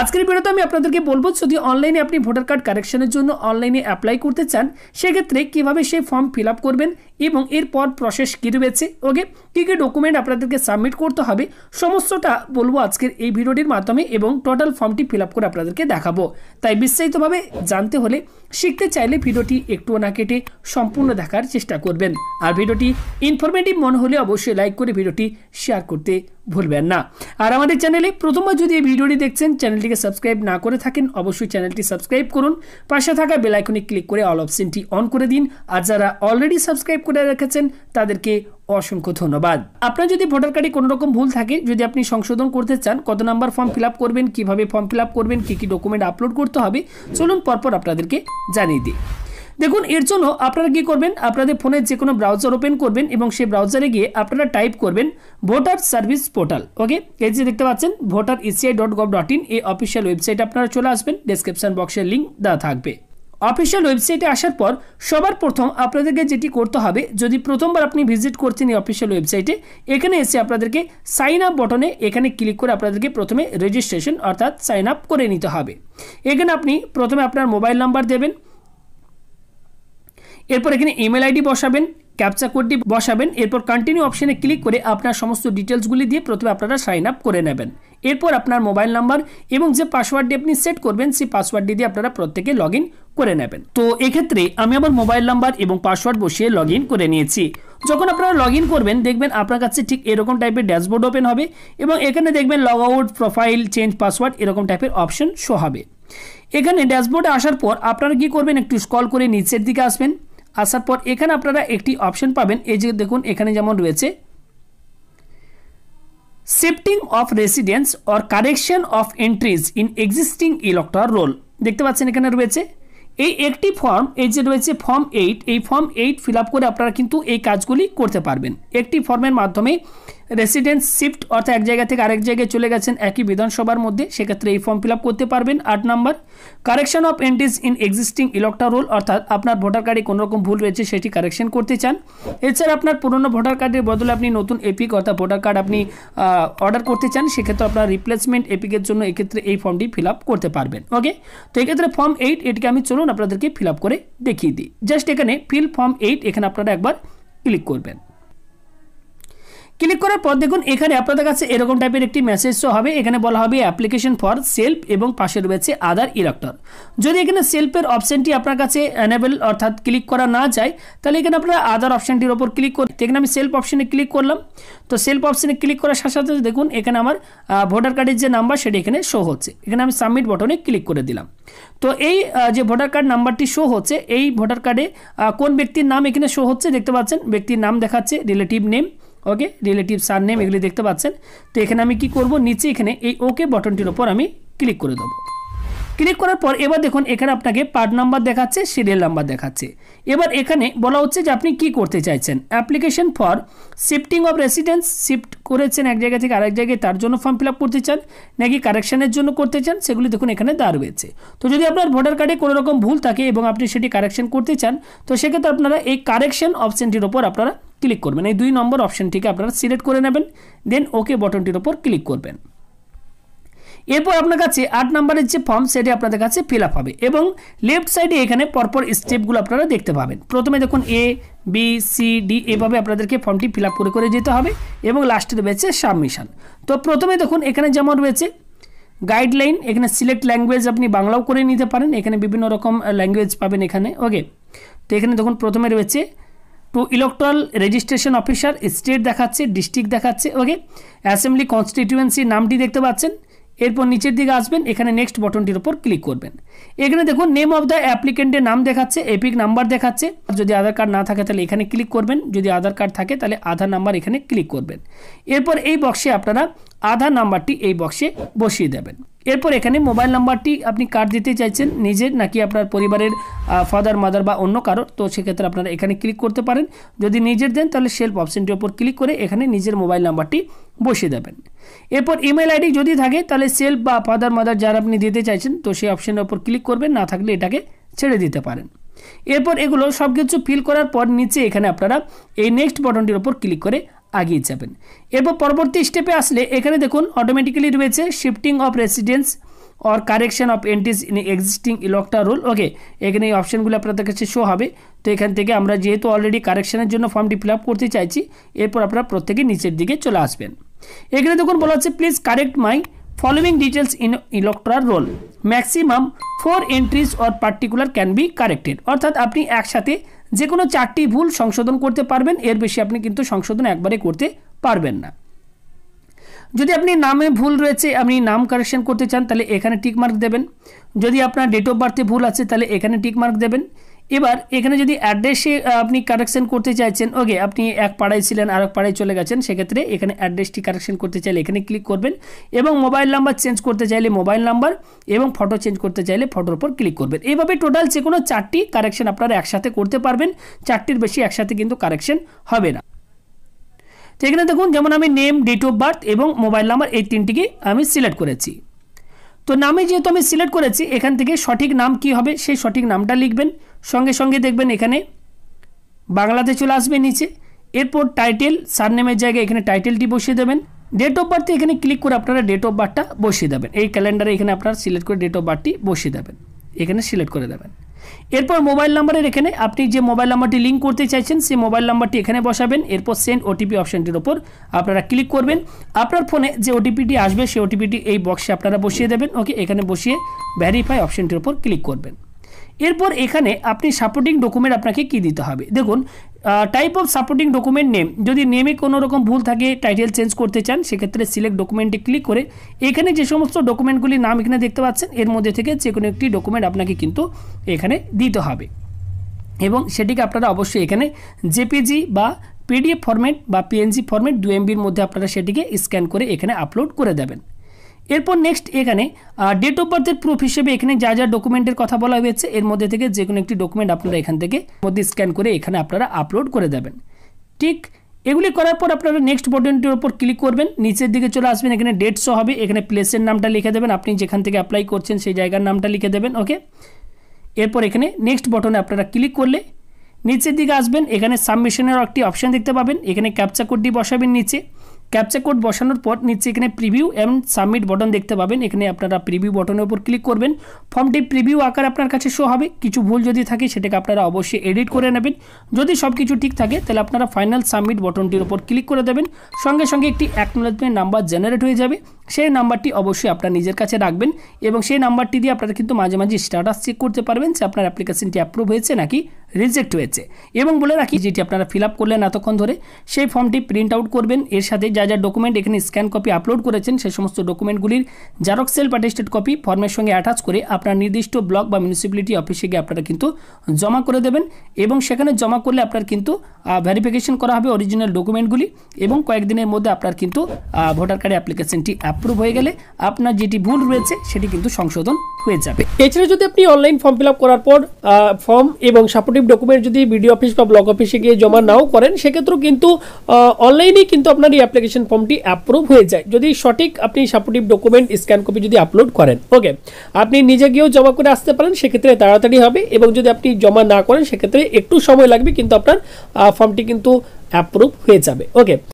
আজকের ভিডিওতে আমি আপনাদেরকে বলবো যদি অনলাইনে আপনি ভোটার কার্ড কারেকশনের জন্য অনলাইনে অ্যাপ্লাই করতে চান সেক্ষেত্রে কিভাবে সেই ফর্ম ফিল করবেন এবং এরপর প্রসেস কী রয়েছে ওকে কী কী ডকুমেন্ট আপনাদেরকে সাবমিট করতে হবে সমস্তটা বলবো আজকের এই ভিডিওটির মাধ্যমে এবং টোটাল ফর্মটি ফিল আপ করে আপনাদেরকে দেখাবো তাই বিস্তারিতভাবে জানতে হলে শিখতে চাইলে ভিডিওটি একটুও না কেটে সম্পূর্ণ দেখার চেষ্টা করবেন আর ভিডিওটি ইনফরমেটিভ মনে হলে অবশ্যই লাইক করে ভিডিওটি শেয়ার করতে ভুলবেন না আর আমাদের চ্যানেলে প্রথমবার যদি এই ভিডিওটি দেখছেন চ্যানেলটিকে সাবস্ক্রাইব না করে থাকেন অবশ্যই চ্যানেলটি সাবস্ক্রাইব করুন পাশে থাকা বেলাইকনে ক্লিক করে অল অপশনটি অন করে দিন আর যারা অলরেডি সাবস্ক্রাইব করে রেখেছেন তাদেরকে অসংখ্য ধন্যবাদ আপনার যদি ভোটার কার্ডে কোনো রকম ভুল থাকে যদি আপনি সংশোধন করতে চান কত নাম্বার ফর্ম ফিল করবেন কিভাবে ফর্ম ফিল করবেন কী কী ডকুমেন্ট আপলোড করতে হবে চলুন পরপর আপনাদেরকে জানিয়ে দিই দেখুন এর জন্য আপনারা কী করবেন আপনাদের ফোনে যে কোনো ব্রাউজার ওপেন করবেন এবং সেই ব্রাউজারে গিয়ে আপনারা টাইপ করবেন ভোটার সার্ভিস পোর্টাল ওকে এই যে দেখতে পাচ্ছেন voter ECI dot gov dot in এই অফিসিয়াল ওয়েবসাইট আপনারা চলে আসবেন ডিসক্রিপশান বক্সের লিঙ্ক দেওয়া থাকবে অফিসিয়াল ওয়েবসাইটে আসার পর সবার প্রথম আপনাদেরকে যেটি করতে হবে যদি প্রথমবার আপনি ভিজিট করছেন এই অফিসিয়াল ওয়েবসাইটে এখানে এসে আপনাদেরকে সাইন আপ বটনে এখানে ক্লিক করে আপনাদেরকে প্রথমে রেজিস্ট্রেশন অর্থাৎ সাইন আপ করে নিতে হবে এখানে আপনি প্রথমে আপনার মোবাইল নাম্বার দেবেন এরপর এখানে ইমেল আইডি বসাবেন ক্যাপচা কোডটি বসাবেন এরপর কন্টিনিউ অপশানে ক্লিক করে আপনার সমস্ত ডিটেলসগুলি দিয়ে প্রথমে আপনারা সাইন আপ করে নেবেন এরপর আপনার মোবাইল নাম্বার এবং যে পাসওয়ার্ডটি আপনি সেট করবেন সেই পাসওয়ার্ডটি দিয়ে আপনারা প্রত্যেকে লগ করে নেবেন তো এক্ষেত্রে আমি আমার মোবাইল নাম্বার এবং পাসওয়ার্ড বসিয়ে লগ করে নিয়েছি যখন আপনারা লগ করবেন দেখবেন আপনার কাছে ঠিক এরকম টাইপের ড্যাশবোর্ড ওপেন হবে এবং এখানে দেখবেন log out profile change password এরকম টাইপের অপশন শো হবে এখানে ড্যাশবোর্ডে আসার পর আপনারা কি করবেন একটু স্কল করে নিচের দিকে আসবেন আসার পর এখানে আপনারা একটি অপশন পাবেন এই যে দেখুন এখানে যেমন রয়েছে shifting of residence or correction of entries in existing elector roll দেখতে পাচ্ছেন এখানে রয়েছে এই একটি ফর্ম এই যে রয়েছে ফর্ম এইট এই ফর্ম এইট ফিল করে আপনারা কিন্তু এই কাজগুলি করতে পারবেন একটি ফর্মের মাধ্যমে রেসিডেন্স শিফট অর্থাৎ এক জায়গা থেকে আরেক জায়গায় চলে গেছেন একই বিধানসভার মধ্যে সেক্ষেত্রে এই ফর্ম ফিল করতে পারবেন আট নম্বর correction of entries in existing electoral roll অর্থাৎ আপনার ভোটার কার্ডে কোনোরকম ভুল রয়েছে সেটি কারেকশন করতে চান এছাড়া আপনার পুরনো ভোটার কার্ডের বদলে আপনি নতুন এপিক অর্থাৎ ভোটার কার্ড আপনি অর্ডার করতে চান সেক্ষেত্রে আপনার রিপ্লেসমেন্ট এপিকের জন্য এক্ষেত্রে এই ফর্মটি ফিল করতে পারবেন ওকে তো এক্ষেত্রে ফর্ম এইট এটিকে আমি চলুন আপনাদেরকে ফিল করে দেখিয়ে দিই জাস্ট এখানে ফিল ফর্ম এইট এখানে আপনারা একবার ক্লিক করবেন ক্লিক করার পর দেখুন এখানে আপনাদের কাছে এরকম টাইপের একটি মেসেজ শো হবে এখানে বলা হবে অ্যাপ্লিকেশন ফর সেলফ এবং পাশে রয়েছে আদার ইলেক্টর যদি এখানে সেলফের অপশানটি আপনার কাছে অ্যানেবল অর্থাৎ ক্লিক করা না যায় তাহলে এখানে আপনারা আদার অপশানটির ওপর ক্লিক করতে এখানে আমি সেলফ অপশানে ক্লিক করলাম তো সেলফ অপশানে ক্লিক করার সাথে সাথে দেখুন এখানে আমার ভোটার কার্ডের যে নাম্বার সেটি এখানে শো হচ্ছে এখানে আমি সাবমিট বটনে ক্লিক করে দিলাম তো এই যে ভোটার কার্ড নাম্বারটি শো হচ্ছে এই ভোটার কার্ডে কোন ব্যক্তির নাম এখানে শো হচ্ছে দেখতে পাচ্ছেন ব্যক্তির নাম দেখাচ্ছে relative name okay relative surname এগুলি দেখতে পাচ্ছেন তো এখানে আমি কি করব নিচে এখানে এই ওকে বটনটির ওপর আমি ক্লিক করে দেবো ক্লিক করার পর এবার দেখুন এখানে আপনাকে পার্ট নাম্বার দেখাচ্ছে সিরিয়াল নাম্বার দেখাচ্ছে এবার এখানে বলা হচ্ছে যে আপনি কি করতে চাইছেন application for shifting of residence shift করেছেন এক জায়গা থেকে আরেক জায়গায় তার জন্য ফর্ম ফিল করতে চান নাকি কারেকশানের জন্য করতে চান সেগুলি দেখুন এখানে দাঁড় রয়েছে তো যদি আপনার ভোটার কার্ডে কোনো রকম ভুল থাকে এবং আপনি সেটি কারেকশন করতে চান তো সেক্ষেত্রে আপনারা এই কারেকশন অপশানটির ওপর আপনারা ক্লিক করবেন এই দুই নম্বর অপশানটিকে আপনারা সিলেক্ট করে নেবেন দেন ওকে বটনটির ওপর ক্লিক করবেন এরপর আপনার কাছে আট নম্বরের যে ফর্ম সেটি আপনাদের কাছে ফিল হবে এবং লেফট সাইডে এখানে পরপর স্টেপগুলো আপনারা দেখতে পাবেন প্রথমে দেখুন এ বি সি ডি এভাবে আপনাদেরকে ফর্মটি ফিল করে করে যেতে হবে এবং লাস্টে রয়েছে সাবমিশন তো প্রথমে দেখুন এখানে যেমন রয়েছে গাইডলাইন এখানে সিলেক্ট ল্যাঙ্গুয়েজ আপনি বাংলাও করে নিতে পারেন এখানে বিভিন্ন রকম ল্যাঙ্গুয়েজ পাবেন এখানে ওকে তো এখানে দেখুন প্রথমে রয়েছে তো ইলেকট্রাল রেজিস্ট্রেশন অফিসার স্টেট দেখাচ্ছে ডিস্ট্রিক্ট দেখাচ্ছে ওকে অ্যাসেম্বলি কনস্টিটিউয়েন্সির নামটি দেখতে পাচ্ছেন এরপর নিচের দিকে আসবেন এখানে নেক্সট বটনটির ওপর ক্লিক করবেন এখানে দেখুন নেম অফ দ্য অ্যাপ্লিকেন্টের নাম দেখাচ্ছে এপিক নাম্বার দেখাচ্ছে যদি আধার কার্ড না থাকে তাহলে এখানে ক্লিক করবেন যদি আধার কার্ড থাকে তাহলে আধার নাম্বার এখানে ক্লিক করবেন এরপর এই বক্সে আপনারা আধার নাম্বারটি এই বক্সে বসিয়ে দেবেন এরপর এখানে মোবাইল নাম্বারটি আপনি কার্ড দিতে চাইছেন নিজের নাকি আপনার পরিবারের ফাদার মাদার বা অন্য কারোর তো সেক্ষেত্রে আপনারা এখানে ক্লিক করতে পারেন যদি নিজের দেন তাহলে সেলফ অপশানটির ওপর ক্লিক করে এখানে নিজের মোবাইল নাম্বারটি বসিয়ে দেবেন এরপর ইমেল আইডি যদি থাকে তাহলে সেলফ বা ফাদার মাদার যারা আপনি দিতে চাইছেন তো সেই অপশানের ওপর ক্লিক করবেন না থাকলে এটাকে ছেড়ে দিতে পারেন এরপর এগুলো সব কিছু ফিল করার পর নিচে এখানে আপনারা এই নেক্সট বটনটির ওপর ক্লিক করে আগিয়ে যাবেন এরপর পরবর্তী স্টেপে আসলে এখানে দেখুন অটোমেটিক্যালি রয়েছে shifting of residence or correction of entries in existing electoral roll okay এখানে এই অপশানগুলো আপনাদের কাছে শো হবে তো এখান থেকে আমরা যেহেতু অলরেডি কারেকশনের জন্য ফর্মটি ফিল করতে চাইছি এরপর আপনারা প্রত্যেকে নিচের দিকে চলে আসবেন এখানে দেখুন বলা হচ্ছে please correct my following details in electoral roll maximum four entries or particular can be corrected অর্থাৎ আপনি একসাথে যে কোনো চারটি ভুল সংশোধন করতে পারবেন এর বেশি আপনি কিন্তু সংশোধন একবারে করতে পারবেন না যদি আপনি নামে ভুল রয়েছে আপনি নাম কারেকশন করতে চান তাহলে এখানে টিক মার্ক দেবেন যদি আপনার ডেট অফ বার্থে ভুল আছে তাহলে এখানে টিক মার্ক দেবেন এবার এখানে যদি অ্যাড্রেসে আপনি কারেকশন করতে চাইছেন ওকে আপনি এক পাড়ায় ছিলেন আর এক পাড়ায় চলে গেছেন সেক্ষেত্রে এখানে অ্যাড্রেসটি কারেকশন করতে চাইলে এখানে ক্লিক করবেন এবং মোবাইল নাম্বার চেঞ্জ করতে চাইলে মোবাইল নাম্বার এবং ফটো চেঞ্জ করতে চাইলে ফটোর উপর ক্লিক করবেন এইভাবে টোটাল যে কোনো চারটি কারেকশন আপনারা একসাথে করতে পারবেন চারটির বেশি একসাথে কিন্তু কারেকশন হবে না তো এখানে দেখুন যেমন আমি নেম ডেট অফ বার্থ এবং মোবাইল নাম্বার এই তিনটিকে আমি সিলেক্ট করেছি তো নামে যেহেতু আমি সিলেক্ট করেছি এখান থেকে সঠিক নাম কি হবে সেই সঠিক নামটা লিখবেন সঙ্গে সঙ্গে দেখবেন এখানে বাংলাতে চলে আসবে নিচে এরপর টাইটেল সারনেমের জায়গায় এখানে টাইটেলটি বসিয়ে দেবেন ডেট অফ বার্থে এখানে ক্লিক করে আপনারা ডেট অফ বার্থটা বসিয়ে দেবেন এই ক্যালেন্ডারে এখানে আপনারা সিলেক্ট করে ডেট অফ বার্থটি বসিয়ে দেবেন এখানে সিলেক্ট করে দেবেন এরপর মোবাইল নাম্বারের এখানে আপনি যে মোবাইল নাম্বারটি লিঙ্ক করতে চাইছেন সেই মোবাইল নাম্বারটি এখানে বসাবেন এরপর সেন্ড ওটিপি অপশানটির ওপর আপনারা ক্লিক করবেন আপনার ফোনে যে ওটিপিটি আসবে সেই ওটিপিটি এই বক্সে আপনারা বসিয়ে দেবেন ওকে এখানে বসিয়ে ভ্যারিফাই অপশানটির ওপর ক্লিক করবেন এরপর এখানে আপনি সাপোর্টিং ডকুমেন্ট আপনাকে কি দিতে হবে দেখুন type of supporting document name যদি নেমে কোনো রকম ভুল থাকে টাইটেল চেঞ্জ করতে চান সেক্ষেত্রে সিলেক্ট ডকুমেন্টে ক্লিক করে এখানে যে সমস্ত ডকুমেন্টগুলির নাম এখানে দেখতে পাচ্ছেন এর মধ্যে থেকে যে কোনো একটি ডকুমেন্ট আপনাকে কিন্তু এখানে দিতে হবে এবং সেটিকে আপনারা অবশ্যই এখানে জেপিজি বা পিডিএফ ফরম্যাট বা পিএনজি ফরম্যাট দু এমবির মধ্যে আপনারা সেটিকে স্ক্যান করে এখানে আপলোড করে দেবেন এরপর নেক্সট এখানে ডেট অফ বার্থের প্রুফ হিসেবে এখানে যা যা ডকুমেন্টের কথা বলা হয়েছে এর মধ্যে থেকে যে কোনো একটি ডকুমেন্ট আপনারা এখান থেকে মধ্যে স্ক্যান করে এখানে আপনারা আপলোড করে দেবেন ঠিক এগুলি করার পর আপনারা নেক্সট বটনটির ওপর ক্লিক করবেন নিচের দিকে চলে আসবেন এখানে ডেট শো হবে এখানে প্লেসের নামটা লিখে দেবেন আপনি যেখান থেকে অ্যাপ্লাই করছেন সেই জায়গার নামটা লিখে দেবেন ওকে এরপর এখানে নেক্সট বটনে আপনারা ক্লিক করলে নিচের দিকে আসবেন এখানে সাবমিশনের একটি অপশান দেখতে পাবেন এখানে ক্যাপচা কোডটি বসাবেন নিচে ক্যাপচা কোড বসানোর পর নিচে এখানে প্রিভিউ এবং সাবমিট বটন দেখতে পাবেন এখানে আপনারা প্রিভিউ বটনের উপর ক্লিক করবেন ফর্মটি প্রিভিউ আকার আপনার কাছে শো হবে কিছু ভুল যদি থাকে সেটাকে আপনারা অবশ্যই এডিট করে নেবেন যদি সব কিছু ঠিক থাকে তাহলে আপনারা ফাইনাল সাবমিট বটনটির উপর ক্লিক করে দেবেন সঙ্গে সঙ্গে একটি অ্যাকনোলেজমেন্ট নাম্বার জেনারেট হয়ে যাবে সেই নাম্বারটি অবশ্যই আপনার নিজের কাছে রাখবেন এবং সেই নাম্বারটি দিয়ে আপনারা কিন্তু মাঝে মাঝে স্ট্যাটাস চেক করতে পারবেন যে আপনার অ্যাপ্লিকেশনটি অ্যাপ্রুভ হয়েছে নাকি রিজেক্ট হয়েছে এবং বলে রাখি যেটি আপনারা ফিল আপ করলেন এতক্ষণ ধরে সেই ফর্মটি প্রিন্ট আউট করবেন এর সাথে যা যা ডকুমেন্ট এখানে স্ক্যান কপি আপলোড করেছেন সেই সমস্ত ডকুমেন্টগুলির জারক সেল পার্টিস্টেড কপি ফর্মের সঙ্গে অ্যাটাচ করে আপনার নির্দিষ্ট ব্লক বা মিউনিসিপ্যালিটি অফিসে গিয়ে আপনারা কিন্তু জমা করে দেবেন এবং সেখানে জমা করলে আপনার কিন্তু ভেরিফিকেশন করা হবে অরিজিনাল ডকুমেন্টগুলি এবং কয়েকদিনের মধ্যে আপনার কিন্তু ভোটার কার্ডে অ্যাপ্লিকেশনটি অ্যাপ্রুভ হয়ে গেলে আপনার যেটি ভুল রয়েছে সেটি কিন্তু সংশোধন হয়ে যাবে এছাড়া যদি আপনি অনলাইন ফর্ম ফিল আপ করার পর ফর্ম এবং সাপোর্টিভ ডকুমেন্ট যদি বিডিও অফিস বা ব্লক অফিসে গিয়ে জমা নাও করেন সেক্ষেত্রেও কিন্তু অনলাইনেই কিন্তু আপনার এই অ্যাপ্লিকেশন ফর্মটি অ্যাপ্রুভ হয়ে যায় যদি সঠিক আপনি সাপোর্টিভ ডকুমেন্ট স্ক্যান কপি যদি আপলোড করেন ওকে আপনি নিজে গিয়েও জমা করে আসতে পারেন সেক্ষেত্রে তাড়াতাড়ি হবে এবং যদি আপনি জমা না করেন সেক্ষেত্রে একটু সময় লাগবে কিন্তু আপনার ফর্মটি কিন্তু অ্যাপ্রুভ হয়ে যাবে ওকে